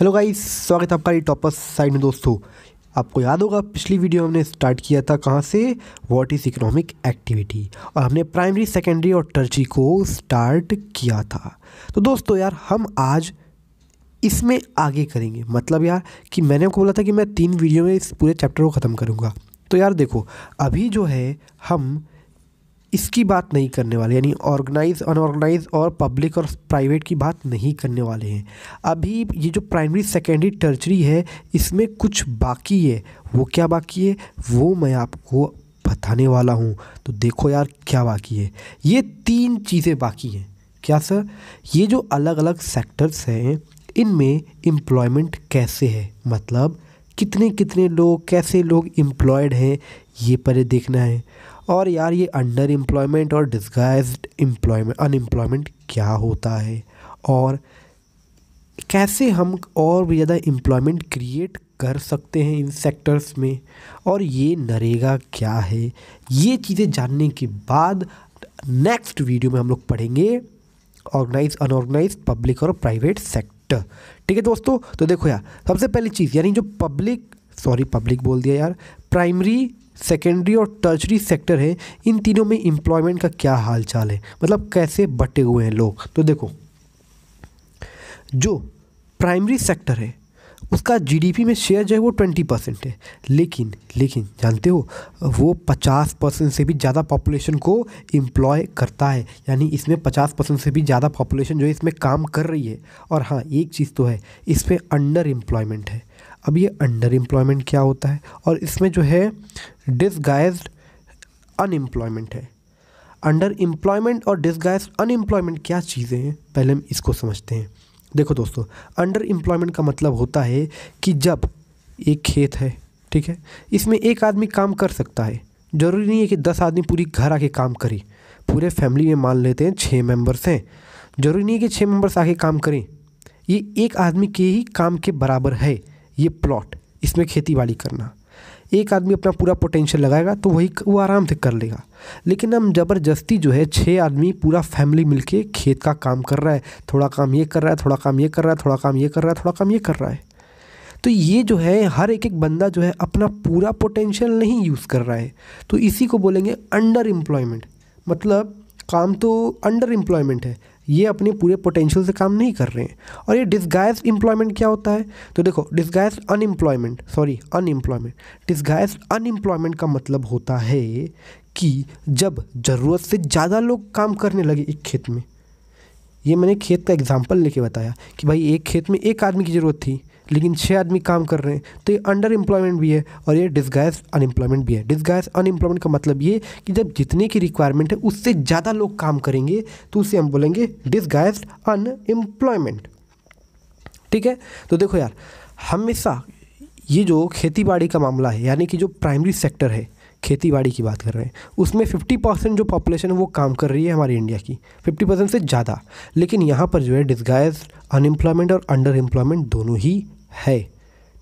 hello guys स्वागत है आपका ये टॉपर साइड में दोस्तों आपको याद होगा पिछली वीडियो हमने स्टार्ट किया था कहाँ से वॉट इज़ इकोनॉमिक एक्टिविटी और हमने प्राइमरी सेकेंडरी और टर्जी को स्टार्ट किया था तो दोस्तों यार हम आज इसमें आगे करेंगे मतलब यार कि मैंने आपको बोला था कि मैं तीन वीडियो में इस पूरे चैप्टर को ख़त्म करूँगा तो यार देखो अभी जो है हम इसकी बात नहीं करने वाले यानी ऑर्गेनाइज अनऑर्गेनाइज और पब्लिक और प्राइवेट की बात नहीं करने वाले हैं अभी ये जो प्राइमरी सेकेंडरी टर्चरी है इसमें कुछ बाकी है वो क्या बाकी है वो मैं आपको बताने वाला हूँ तो देखो यार क्या बाकी है ये तीन चीज़ें बाकी हैं क्या सर ये जो अलग अलग सेक्टर्स हैं इनमें एम्प्लॉयमेंट कैसे है मतलब कितने कितने लोग कैसे लोग एम्प्लॉयड हैं ये पर देखना है और यार ये अंडर एम्प्लॉयमेंट और डिस्गाइज एम्प्लॉयमेंट अनएम्प्लॉयमेंट क्या होता है और कैसे हम और भी ज़्यादा एम्प्लॉयमेंट क्रिएट कर सकते हैं इन सेक्टर्स में और ये नरेगा क्या है ये चीज़ें जानने के बाद नेक्स्ट वीडियो में हम लोग पढ़ेंगे ऑर्गेनाइज अनऑर्गेनाइज पब्लिक और प्राइवेट सेक्टर ठीक है दोस्तों तो देखो यार सबसे पहली चीज़ यानी जो पब्लिक सॉरी पब्लिक बोल दिया यार प्राइमरी सेकेंडरी और टर्चरी सेक्टर है इन तीनों में एम्प्लॉयमेंट का क्या हाल चाल है मतलब कैसे बटे हुए हैं लोग तो देखो जो प्राइमरी सेक्टर है उसका जीडीपी में शेयर जो है वो ट्वेंटी परसेंट है लेकिन लेकिन जानते हो वो पचास परसेंट से भी ज़्यादा पॉपुलेशन को एम्प्लॉय करता है यानी इसमें पचास परसेंट से भी ज़्यादा पॉपुलेशन जो है इसमें काम कर रही है और हाँ एक चीज़ तो है इसमें अंडर एम्प्लॉयमेंट है अब ये अंडर एम्प्लॉयमेंट क्या होता है और इसमें जो है डिसगाइज अनएम्प्लॉयमेंट है अंडर एम्प्लॉयमेंट और डिसगाइज अनएम्प्लॉयमेंट क्या चीज़ें हैं पहले हम इसको समझते हैं देखो दोस्तों अंडर एम्प्लॉयमेंट का मतलब होता है कि जब एक खेत है ठीक है इसमें एक आदमी काम कर सकता है ज़रूरी नहीं है कि दस आदमी पूरी घर आके काम करे पूरे फैमिली में मान लेते हैं छः मेंबर्स हैं ज़रूरी नहीं है कि छः मेंबर्स आके काम करें ये एक आदमी के ही काम के बराबर है ये प्लॉट इसमें खेती बाड़ी करना एक आदमी अपना पूरा पोटेंशियल लगाएगा तो वही वो आराम से कर लेगा लेकिन हम ज़बरदस्ती जो है छः आदमी पूरा फैमिली मिलके खेत का काम कर रहा है थोड़ा काम ये कर रहा है थोड़ा काम ये कर रहा है थोड़ा काम ये कर रहा है थोड़ा काम ये कर रहा है तो ये जो है हर एक एक बंदा जो है अपना पूरा पोटेंशियल नहीं यूज़ कर रहा है तो इसी को बोलेंगे अंडर एम्प्लॉयमेंट मतलब काम तो अंडर एम्प्लॉयमेंट है ये अपने पूरे पोटेंशियल से काम नहीं कर रहे हैं और ये डिस्गाइज एम्प्लॉयमेंट क्या होता है तो देखो disguise unemployment sorry unemployment disguise unemployment का मतलब होता है कि जब ज़रूरत से ज़्यादा लोग काम करने लगे एक खेत में ये मैंने खेत का एग्जाम्पल लेके बताया कि भाई एक खेत में एक आदमी की ज़रूरत थी लेकिन छः आदमी काम कर रहे हैं तो ये अंडर एम्प्लॉयमेंट भी है और ये डिस्गाइज अनएम्प्लॉयमेंट भी है डिसगैस अनएम्प्लॉयमेंट का मतलब ये कि जब जितने की रिक्वायरमेंट है उससे ज़्यादा लोग काम करेंगे तो उसे हम बोलेंगे डिस्गाइज अनएम्प्लॉयमेंट ठीक है तो देखो यार हमेशा ये जो खेती का मामला है यानी कि जो प्राइमरी सेक्टर है खेती की बात कर रहे हैं उसमें फिफ्टी परसेंट जो पॉपुलेशन है वो काम कर रही है हमारी इंडिया की फ़िफ्टी परसेंट से ज़्यादा लेकिन यहाँ पर जो है डिस्गाइज अनएम्प्लॉयमेंट और अंडर एम्प्लॉयमेंट दोनों ही है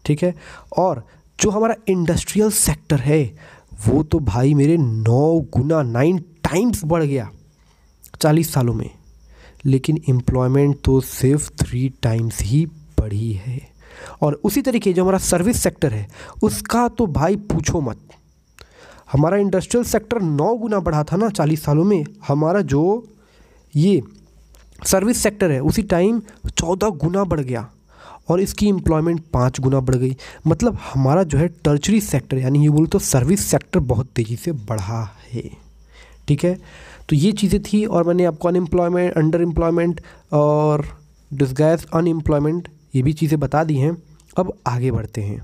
ठीक है और जो हमारा इंडस्ट्रियल सेक्टर है वो तो भाई मेरे नौ गुना नाइन टाइम्स बढ़ गया चालीस सालों में लेकिन एम्प्लॉयमेंट तो सिर्फ थ्री टाइम्स ही बढ़ी है और उसी तरीके जो हमारा सर्विस सेक्टर है उसका तो भाई पूछो मत हमारा इंडस्ट्रियल सेक्टर नौ गुना बढ़ा था ना चालीस सालों में हमारा जो ये सर्विस सेक्टर है उसी टाइम चौदह गुना बढ़ गया और इसकी इम्प्लॉयमेंट पाँच गुना बढ़ गई मतलब हमारा जो है टर्चरी सेक्टर यानी ये बोल तो सर्विस सेक्टर बहुत तेज़ी से बढ़ा है ठीक है तो ये चीज़ें थी और मैंने आपको अनएम्प्लॉयमेंट अंडर एम्प्लॉयमेंट और डिस्गैस अनएम्प्लॉयमेंट ये भी चीज़ें बता दी हैं अब आगे बढ़ते हैं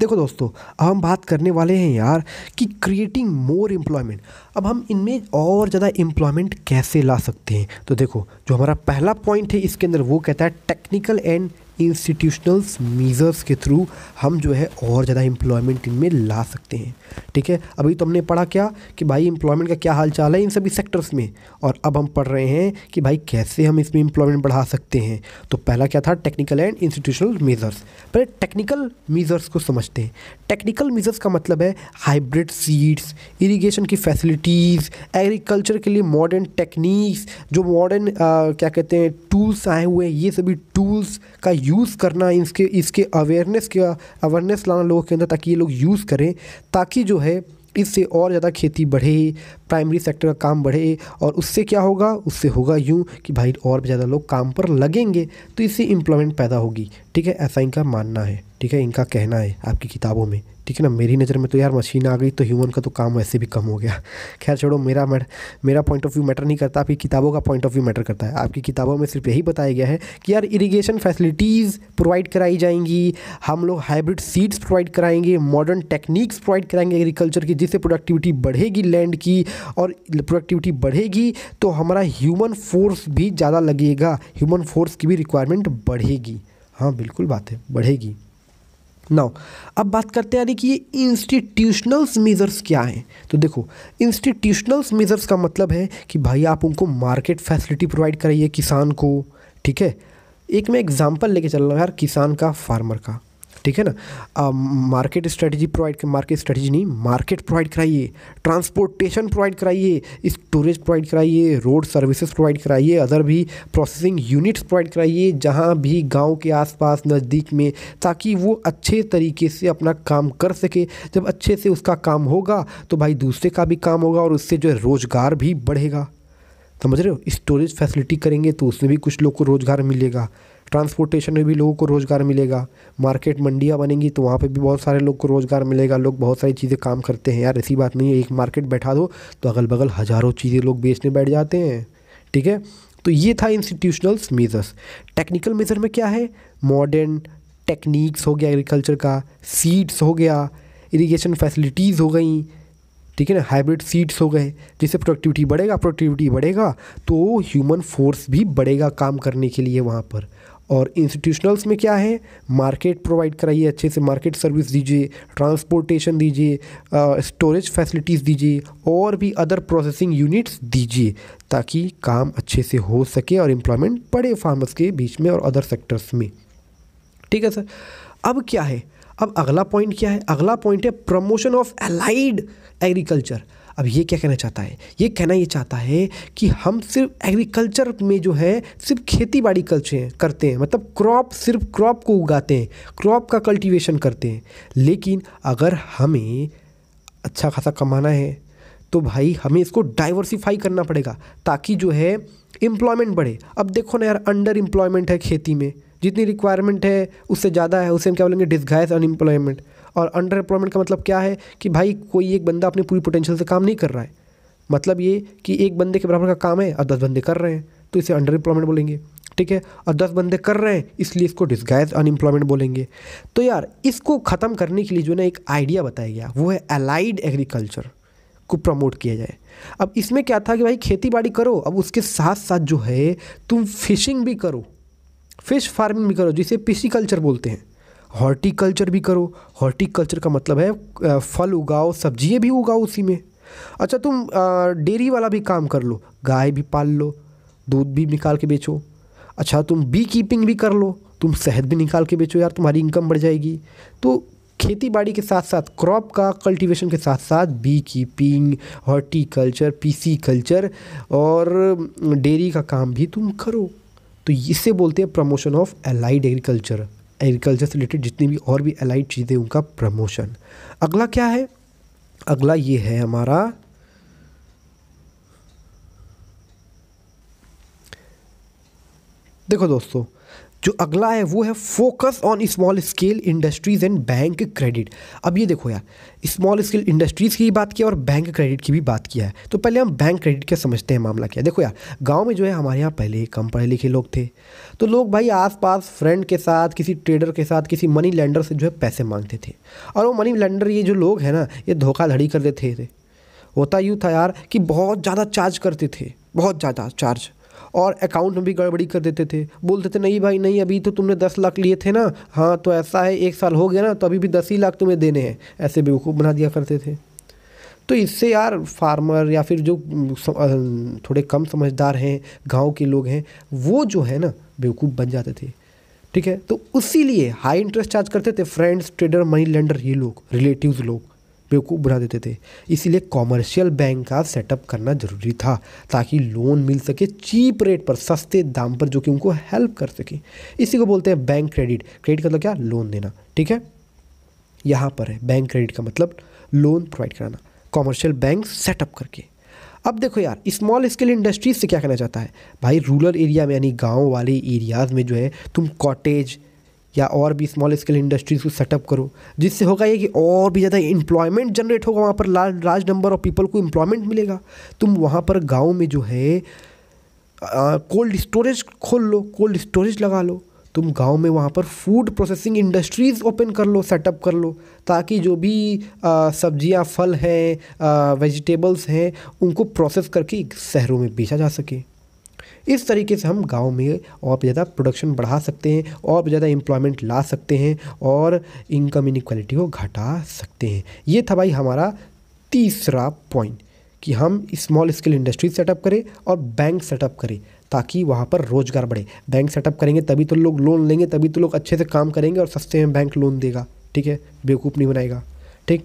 देखो दोस्तों अब हम बात करने वाले हैं यार कि क्रिएटिंग मोर एम्प्लॉयमेंट अब हम इनमें और ज़्यादा एम्प्लॉयमेंट कैसे ला सकते हैं तो देखो जो हमारा पहला पॉइंट है इसके अंदर वो कहता है टेक्निकल एंड इंस्टीट्यूशनल मीज़र्स के थ्रू हम जो है और ज़्यादा एम्प्लॉयमेंट इनमें ला सकते हैं ठीक है अभी तो हमने पढ़ा क्या कि भाई एम्प्लॉयमेंट का क्या हाल चाल है इन सभी सेक्टर्स में और अब हम पढ़ रहे हैं कि भाई कैसे हम इसमें इम्प्लॉयमेंट बढ़ा सकते हैं तो पहला क्या था टेक्निकल एंड इंस्टीट्यूशनल मीज़र्स पहले टेक्निकल मीज़र्स को समझते हैं टेक्निकल मीज़र्स का मतलब है हाइब्रिड सीड्स इरीगेशन की फैसिलिटीज़ एग्रीकल्चर के लिए मॉडर्न टेक्निक्स जो मॉडर्न क्या कहते हैं टूल्स आए हुए हैं ये सभी टूल्स का यूज़ करना इसके इसके अवेयरनेस का अवेयरनेस लाना लोगों के अंदर ताकि ये लोग यूज़ करें ताकि जो है इससे और ज़्यादा खेती बढ़े प्राइमरी सेक्टर का काम बढ़े और उससे क्या होगा उससे होगा यूँ कि भाई और भी ज़्यादा लोग काम पर लगेंगे तो इससे इम्प्लॉयमेंट पैदा होगी ठीक है ऐसा इनका मानना है ठीक है इनका कहना है आपकी किताबों में ठीक है ना मेरी नज़र में तो यार मशीन आ गई तो ह्यूमन का तो काम वैसे भी कम हो गया खैर छोड़ो मेरा मैट मेरा पॉइंट ऑफ व्यू मैटर नहीं करता आपकी किताबों का पॉइंट ऑफ व्यू मैटर करता है आपकी किताबों में सिर्फ यही बताया गया है कि यार इरीगेशन फैसिलिटीज़ प्रोवाइड कराई जाएंगी हम लोग हाइब्रिड सीड्स प्रोवाइड कराएंगे मॉडर्न टेक्निक्स प्रोवाइड कराएंगे एग्रीकल्चर की जिससे प्रोडक्टिविटी बढ़ेगी लैंड की और प्रोडक्टिविटी बढ़ेगी तो हमारा ह्यूमन फोर्स भी ज़्यादा लगेगा ह्यूमन फोर्स की भी रिक्वायरमेंट बढ़ेगी हाँ बिल्कुल बात है बढ़ेगी नाउ अब बात करते हैं यानी कि ये इंस्टीट्यूशनल्स मेज़र्स क्या हैं तो देखो इंस्टीट्यूशनल्स मेज़र्स का मतलब है कि भाई आप उनको मार्केट फैसिलिटी प्रोवाइड कराइए किसान को ठीक है एक मैं एग्ज़ाम्पल लेके चल रहा हूँ यार किसान का फार्मर का ठीक है ना market strategy provide market strategy नहीं मार्केट प्रोवाइड कराइए ट्रांसपोर्टेशन प्रोवाइड कराइए स्टोरेज प्रोवाइड कराइए रोड सर्विसेज प्रोवाइड कराइए अदर भी प्रोसेसिंग यूनिट्स प्रोवाइड कराइए जहाँ भी गाँव के आसपास नज़दीक में ताकि वो अच्छे तरीके से अपना काम कर सके जब अच्छे से उसका काम होगा तो भाई दूसरे का भी काम होगा और उससे जो है रोज़गार भी बढ़ेगा समझ रहे हो स्टोरेज फैसिलिटी करेंगे तो उसमें भी कुछ लोग को रोज़गार मिलेगा ट्रांसपोर्टेशन में भी लोगों को रोज़गार मिलेगा मार्केट मंडियाँ बनेंगी तो वहाँ पे भी बहुत सारे लोग को रोज़गार मिलेगा लोग बहुत सारी चीज़ें काम करते हैं यार ऐसी बात नहीं है एक मार्केट बैठा दो तो अगल बगल हज़ारों चीज़ें लोग बेचने बैठ जाते हैं ठीक है तो ये था इंस्टीट्यूशनल्स मेज़र्स टेक्निकल मेज़र में क्या है मॉडर्न टेक्निक्स हो गया एग्रीकल्चर का सीड्स हो गया इरिगेशन फैसिलिटीज़ हो गई ठीक है ना हाइब्रिड सीड्स हो गए जिससे प्रोडक्टिविटी बढ़ेगा प्रोडक्टिविटी बढ़ेगा तो ह्यूमन फोर्स भी बढ़ेगा काम करने के लिए वहाँ पर और इंस्टीट्यूशनल्स में क्या है मार्केट प्रोवाइड कराइए अच्छे से मार्केट सर्विस दीजिए ट्रांसपोर्टेशन दीजिए स्टोरेज फैसिलिटीज़ दीजिए और भी अदर प्रोसेसिंग यूनिट्स दीजिए ताकि काम अच्छे से हो सके और एम्प्लॉयमेंट बड़े फार्मर्स के बीच में और अदर सेक्टर्स में ठीक है सर अब क्या है अब अगला पॉइंट क्या है अगला पॉइंट है प्रमोशन ऑफ एलाइड एग्रीकल्चर अब ये क्या कहना चाहता है ये कहना ये चाहता है कि हम सिर्फ एग्रीकल्चर में जो है सिर्फ खेती बाड़ी कल्चर करते हैं मतलब क्रॉप सिर्फ क्रॉप को उगाते हैं क्रॉप का कल्टीवेशन करते हैं लेकिन अगर हमें अच्छा खासा कमाना है तो भाई हमें इसको डाइवर्सिफाई करना पड़ेगा ताकि जो है एम्प्लॉयमेंट बढ़े अब देखो ना यार अंडर एम्प्लॉयमेंट है खेती में जितनी रिक्वायरमेंट है उससे ज़्यादा है उसे हम क्या बोलेंगे डिस्गाइज अनएम्प्लॉयमेंट और अंडर एम्प्लॉयमेंट का मतलब क्या है कि भाई कोई एक बंदा अपनी पूरी पोटेंशियल से काम नहीं कर रहा है मतलब ये कि एक बंदे के बराबर का काम है और दस बंदे कर रहे हैं तो इसे अंडर एम्प्लॉयमेंट बोलेंगे ठीक है और दस बंदे कर रहे हैं इसलिए इसको डिस्गैज अनएम्प्लॉयमेंट बोलेंगे तो यार इसको ख़त्म करने के लिए जो ना एक आइडिया बताया गया वो है अलाइड एग्रीकल्चर को प्रमोट किया जाए अब इसमें क्या था कि भाई खेती बाड़ी करो अब उसके साथ साथ जो है तुम फिशिंग भी करो फिश फार्मिंग भी करो जिसे पिशी कल्चर बोलते हैं हॉर्टिकल्चर भी करो हॉर्टिकल्चर का मतलब है फल उगाओ सब्जियाँ भी उगाओ उसी में अच्छा तुम डेयरी वाला भी काम कर लो गाय भी पाल लो दूध भी निकाल के बेचो अच्छा तुम बी कीपिंग भी कर लो तुम शहद भी निकाल के बेचो यार तुम्हारी इनकम बढ़ जाएगी तो खेती बाड़ी के साथ साथ क्रॉप का कल्टीवेशन के साथ साथ bee keeping horticulture pisciculture और डेयरी का काम भी तुम करो तो इसे बोलते हैं promotion of allied agriculture agriculture से रिलेटेड जितनी भी और भी अलाइड चीज़ें उनका प्रमोशन अगला क्या है अगला ये है हमारा देखो दोस्तों जो अगला है वो है focus on small scale industries and bank credit अब ये देखो यार स्मॉल स्केल इंडस्ट्रीज़ की बात की और बैंक क्रेडिट की भी बात किया है तो पहले हम बैंक क्रेडिट क्या समझते हैं मामला क्या देखो यार गांव में जो है हमारे यहाँ पहले कम पढ़े लिखे लोग थे तो लोग भाई आसपास फ्रेंड के साथ किसी ट्रेडर के साथ किसी मनी लेंडर से जो है पैसे मांगते थे और वो मनी लेंडर ये जो लोग हैं ना ये धोखाधड़ी कर देते थे होता यूँ था यार कि बहुत ज़्यादा चार्ज करते थे बहुत ज़्यादा चार्ज और अकाउंट में भी गड़बड़ी कर देते थे बोलते थे नहीं भाई नहीं अभी तो तुमने दस लाख लिए थे ना हाँ तो ऐसा है एक साल हो गया ना तो अभी भी दस ही लाख तुम्हें देने हैं ऐसे बेवकूफ़ बना दिया करते थे तो इससे यार फार्मर या फिर जो थोड़े कम समझदार हैं गांव के लोग हैं वो जो है ना बेवकूफ़ बन जाते थे ठीक है तो उसी लिए हाई इंटरेस्ट चार्ज करते थे फ्रेंड्स ट्रेडर मनी लेंडर ये लोग रिलेटिव्स लोग बेवकूफ़ बना देते थे इसीलिए कॉमर्शियल बैंक का सेटअप करना ज़रूरी था ताकि लोन मिल सके चीप रेट पर सस्ते दाम पर जो कि उनको हेल्प कर सके इसी को बोलते हैं बैंक क्रेडिट क्रेडिट का मतलब क्या लोन देना ठीक है यहाँ पर है बैंक क्रेडिट का मतलब लोन प्रोवाइड कराना कॉमर्शियल बैंक सेटअप करके अब देखो यार स्मॉल स्केल इंडस्ट्रीज से क्या कहना चाहता है भाई रूरल एरिया में यानी गांव वाले एरियाज़ में जो है तुम कॉटेज या और भी स्मॉल स्केल इंडस्ट्रीज़ को सेटअप करो जिससे होगा ये कि और भी ज़्यादा एम्प्लॉयमेंट जनरेट होगा वहाँ पर लार्ज नंबर ऑफ पीपल को इम्प्लॉयमेंट मिलेगा तुम वहाँ पर गाँव में जो है कोल्ड स्टोरेज खोल लो कोल्ड स्टोरेज लगा लो तुम गांव में वहाँ पर फूड प्रोसेसिंग इंडस्ट्रीज़ ओपन कर लो सेटअप कर लो ताकि जो भी सब्जियाँ फल हैं वेजिटेबल्स हैं उनको प्रोसेस करके शहरों में बेचा जा सके इस तरीके से हम गाँव में और ज़्यादा प्रोडक्शन बढ़ा सकते हैं और ज़्यादा एम्प्लॉयमेंट ला सकते हैं और इनकम इनक्वालिटी को घटा सकते हैं ये था भाई हमारा तीसरा पॉइंट कि हम स्मॉल स्केल इंडस्ट्री सेटअप करें और बैंक सेटअप करें ताकि वहाँ पर रोज़गार बढ़े बैंक सेटअप करेंगे तभी तो लोग लोन लेंगे तभी तो लोग अच्छे से काम करेंगे और सस्ते में बैंक लोन देगा ठीक है बेवकूफ़ नहीं बनाएगा ठीक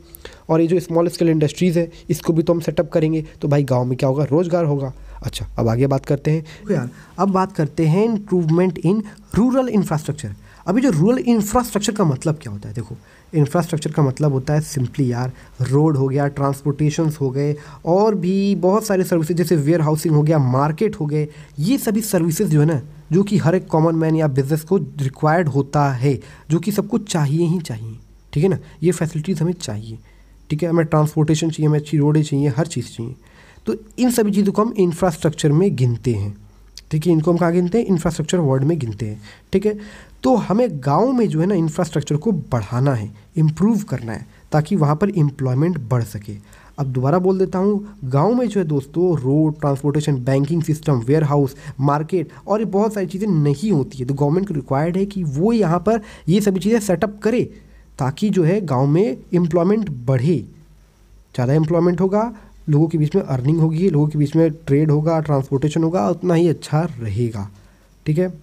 और ये जो स्मॉल स्केल इंडस्ट्रीज़ है इसको भी तो हम सेटअप करेंगे तो भाई गाँव में क्या होगा रोज़गार होगा अच्छा अब आगे बात करते हैं यार अब बात करते हैं इंप्रूवमेंट इन रूरल इंफ्रास्ट्रक्चर अभी जो रूरल इंफ्रास्ट्रक्चर का मतलब क्या होता है देखो इंफ्रास्ट्रक्चर का मतलब होता है सिंपली यार रोड हो गया ट्रांसपोर्टेशन हो गए और भी बहुत सारे सर्विसेज जैसे वेयर हाउसिंग हो गया मार्केट हो गए ये सभी सर्विसेज जो है ना जो कि हर एक कॉमन मैन या बिजनेस को रिक्वायर्ड होता है जो कि सबको चाहिए ही चाहिए ठीक है ना ये फैसिलिटीज़ हमें चाहिए ठीक है हमें ट्रांसपोर्टेशन चाहिए हमें अच्छी रोडें चाहिए हर चीज़ चाहिए तो इन सभी चीज़ों को हम इंफ्रास्ट्रक्चर में गिनते हैं ठीक है इनको हम कहाँ गिनते हैं इंफ्रास्ट्रक्चर वर्ड में गिनते हैं ठीक है तो हमें गाँव में जो है ना इंफ्रास्ट्रक्चर को बढ़ाना है इम्प्रूव करना है ताकि वहाँ पर इम्प्लॉयमेंट बढ़ सके अब दोबारा बोल देता हूँ गांव में जो है दोस्तों road transportation banking system warehouse market और ये बहुत सारी चीज़ें नहीं होती है तो गवर्नमेंट को रिक्वायर्ड है कि वो यहाँ पर ये सभी चीज़ें सेटअप करे ताकि जो है गाँव में एम्प्लॉयमेंट बढ़े ज़्यादा एम्प्लॉयमेंट होगा लोगों के बीच में अर्निंग होगी लोगों के बीच में ट्रेड होगा ट्रांसपोर्टेशन होगा उतना ही अच्छा रहेगा ठीक है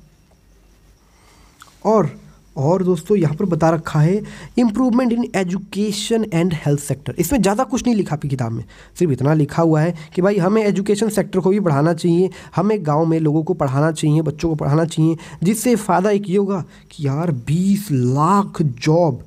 और और दोस्तों यहाँ पर बता रखा है improvement in education and health sector इसमें ज़्यादा कुछ नहीं लिखा आपकी किताब में सिर्फ इतना लिखा हुआ है कि भाई हमें एजुकेशन सेक्टर को भी बढ़ाना चाहिए हमें गांव में लोगों को पढ़ाना चाहिए बच्चों को पढ़ाना चाहिए जिससे फ़ायदा एक ये होगा कि यार बीस लाख जॉब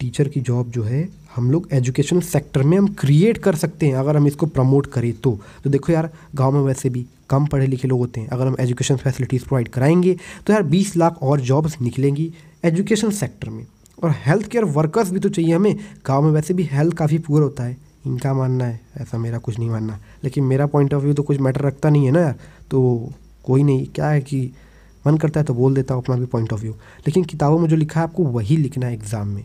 टीचर की जॉब जो है हम लोग एजुकेशन सेक्टर में हम क्रिएट कर सकते हैं अगर हम इसको प्रमोट करें तो तो देखो यार गांव में वैसे भी कम पढ़े लिखे लोग होते हैं अगर हम एजुकेशन फैसिलिटीज़ प्रोवाइड कराएंगे तो यार 20 लाख और जॉब्स निकलेंगी एजुकेशन सेक्टर में और हेल्थ केयर वर्कर्स भी तो चाहिए हमें गाँव में वैसे भी हेल्थ काफ़ी पुअर होता है इनका मानना है ऐसा मेरा कुछ नहीं मानना लेकिन मेरा पॉइंट ऑफ व्यू तो कुछ मैटर रखता नहीं है ना यार तो कोई नहीं क्या है कि मन करता है तो बोल देता हूँ अपना भी पॉइंट ऑफ व्यू लेकिन किताबों में जो लिखा है आपको वही लिखना है एग्ज़ाम में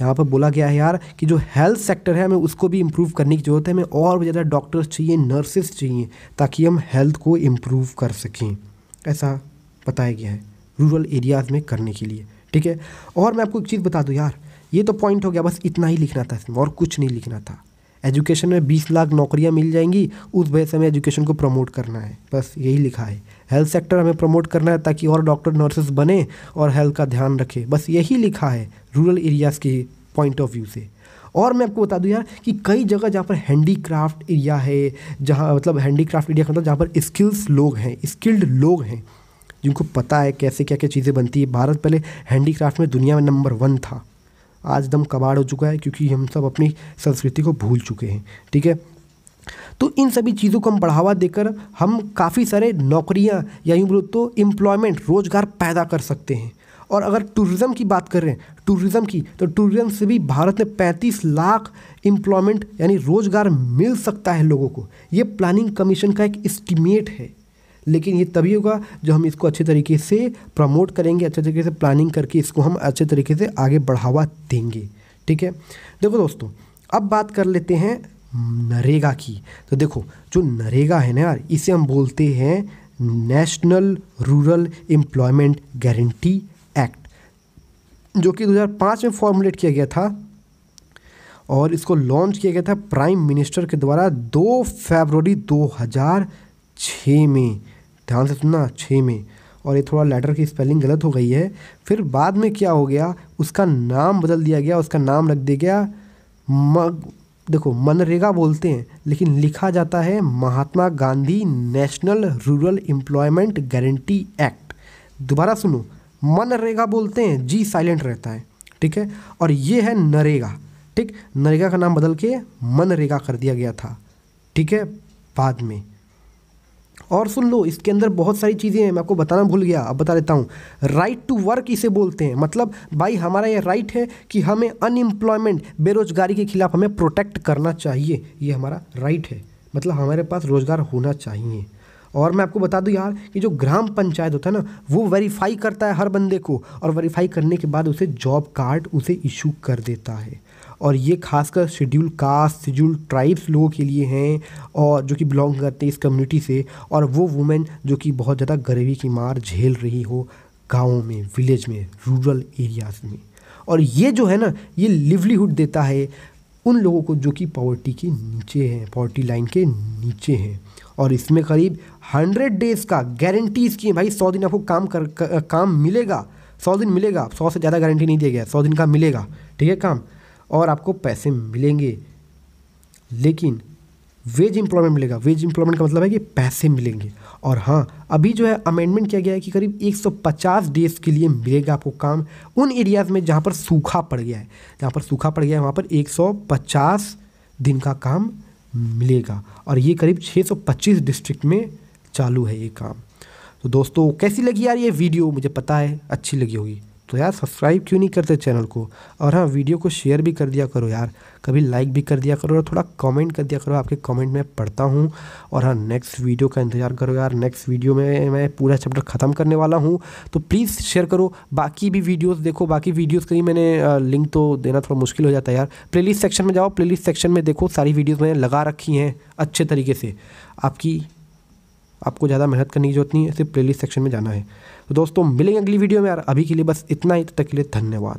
यहाँ पर बोला गया है यार कि जो हेल्थ सेक्टर है हमें उसको भी इम्प्रूव करने की ज़रूरत है हमें और भी ज़्यादा डॉक्टर्स चाहिए नर्सेस चाहिए ताकि हम हेल्थ को इम्प्रूव कर सकें ऐसा बताया गया है रूरल एरियाज़ में करने के लिए ठीक है और मैं आपको एक चीज़ बता दूँ यार ये तो पॉइंट हो गया बस इतना ही लिखना था इसमें और कुछ नहीं लिखना था एजुकेशन में बीस लाख नौकरियां मिल जाएंगी उस वजह से हमें एजुकेशन को प्रमोट करना है बस यही लिखा है हेल्थ सेक्टर हमें प्रमोट करना है ताकि और डॉक्टर नर्सेस बने और हेल्थ का ध्यान रखें बस यही लिखा है रूरल एरियाज़ के पॉइंट ऑफ व्यू से और मैं आपको बता दूं यार कि कई जगह जहाँ पर हैंडीक्राफ्ट एरिया है जहाँ मतलब हैंडीक्राफ्ट एरिया का मतलब जहाँ पर स्किल्स लोग हैं स्किल्ड लोग हैं जिनको पता है कैसे क्या क्या चीज़ें बनती है भारत पहले हैंडीक्राफ्ट में दुनिया में नंबर वन था आज दम कबाड़ हो चुका है क्योंकि हम सब अपनी संस्कृति को भूल चुके हैं ठीक है तो इन सभी चीज़ों को हम बढ़ावा देकर हम काफ़ी सारे नौकरियां या यूँ बोलो तो एम्प्लॉयमेंट रोज़गार पैदा कर सकते हैं और अगर टूरिज़्म की बात कर रहे हैं टूरिज़्म की तो टूरिज़्म से भी भारत में 35 लाख एम्प्लॉयमेंट यानी रोज़गार मिल सकता है लोगों को ये प्लानिंग कमीशन का एक इस्टीमेट है लेकिन ये तभी होगा जो हम इसको अच्छे तरीके से प्रमोट करेंगे अच्छे तरीके से प्लानिंग करके इसको हम अच्छे तरीके से आगे बढ़ावा देंगे ठीक है देखो दोस्तों अब बात कर लेते हैं नरेगा की तो देखो जो नरेगा है ना यार इसे हम बोलते हैं national rural employment guarantee act जो कि 2005 में फॉर्मुलेट किया गया था और इसको लॉन्च किया गया था प्राइम मिनिस्टर के द्वारा 2 फरवरी छः में ध्यान से सुनना छः में और ये थोड़ा लेटर की स्पेलिंग गलत हो गई है फिर बाद में क्या हो गया उसका नाम बदल दिया गया उसका नाम रख दिया गया म देखो मनरेगा बोलते हैं लेकिन लिखा जाता है Mahatma Gandhi national rural employment guarantee act दोबारा सुनो मनरेगा बोलते हैं जी साइलेंट रहता है ठीक है और ये है नरेगा ठीक नरेगा का नाम बदल के मनरेगा कर दिया गया था ठीक है बाद में और सुन लो इसके अंदर बहुत सारी चीज़ें हैं मैं आपको बताना भूल गया अब बता देता हूँ राइट टू वर्क इसे बोलते हैं मतलब भाई हमारा ये राइट है कि हमें अनएम्प्लॉयमेंट बेरोजगारी के खिलाफ हमें प्रोटेक्ट करना चाहिए ये हमारा राइट है मतलब हमारे पास रोज़गार होना चाहिए और मैं आपको बता दूं यार कि जो ग्राम पंचायत होता है ना वो वेरीफाई करता है हर बंदे को और वेरीफाई करने के बाद उसे जॉब कार्ड उसे इशू कर देता है और ये खासकर शेड्यूल कास्ट शेड्यूल ट्राइब्स लोगों के लिए हैं और जो कि बिलोंग करते हैं इस कम्युनिटी से और वो वुमेन जो कि बहुत ज़्यादा गरीबी की मार झेल रही हो गाँव में विलेज में रूरल एरियाज़ में और ये जो है ना ये लिवलीहुड देता है उन लोगों को जो कि पॉवर्टी के नीचे हैं पॉवर्टी लाइन के नीचे हैं और इसमें करीब हंड्रेड डेज़ का गारंटी इसकी भाई सौ दिन आपको काम कर, का काम मिलेगा सौ दिन मिलेगा सौ से ज़्यादा गारंटी नहीं दिया गया सौ दिन का मिलेगा ठीक है काम और आपको पैसे मिलेंगे लेकिन वेज इम्प्लॉयमेंट मिलेगा वेज इम्प्लॉयमेंट का मतलब है कि पैसे मिलेंगे और हाँ अभी जो है अमेंडमेंट किया गया है कि करीब 150 डेज के लिए मिलेगा आपको काम उन एरियाज़ में जहाँ पर सूखा पड़ गया है जहाँ पर सूखा पड़ गया है वहाँ पर 150 दिन का काम मिलेगा और ये करीब 625 डिस्ट्रिक्ट में चालू है ये काम तो दोस्तों कैसी लगी यार ये वीडियो मुझे पता है अच्छी लगी होगी तो यार सब्सक्राइब क्यों नहीं करते चैनल को और हाँ वीडियो को शेयर भी कर दिया करो यार कभी लाइक भी कर दिया करो और थोड़ा कमेंट कर दिया करो आपके कमेंट में पढ़ता हूँ और हाँ नेक्स्ट वीडियो का इंतज़ार करो यार नेक्स्ट वीडियो में मैं पूरा चैप्टर ख़त्म करने वाला हूँ तो प्लीज़ शेयर करो बाकी भी वीडियोज़ देखो बाकी वीडियोज़ के लिए मैंने लिंक तो देना थोड़ा मुश्किल हो जाता है यार प्ले सेक्शन में जाओ प्ले सेक्शन में देखो सारी वीडियोज़ मैंने लगा रखी हैं अच्छे तरीके से आपकी आपको ज़्यादा मेहनत करने की जरूरत नहीं है सिर्फ प्ले सेक्शन में जाना है तो दोस्तों मिलेंगे अगली वीडियो में यार अभी के लिए बस इतना ही तक के लिए धन्यवाद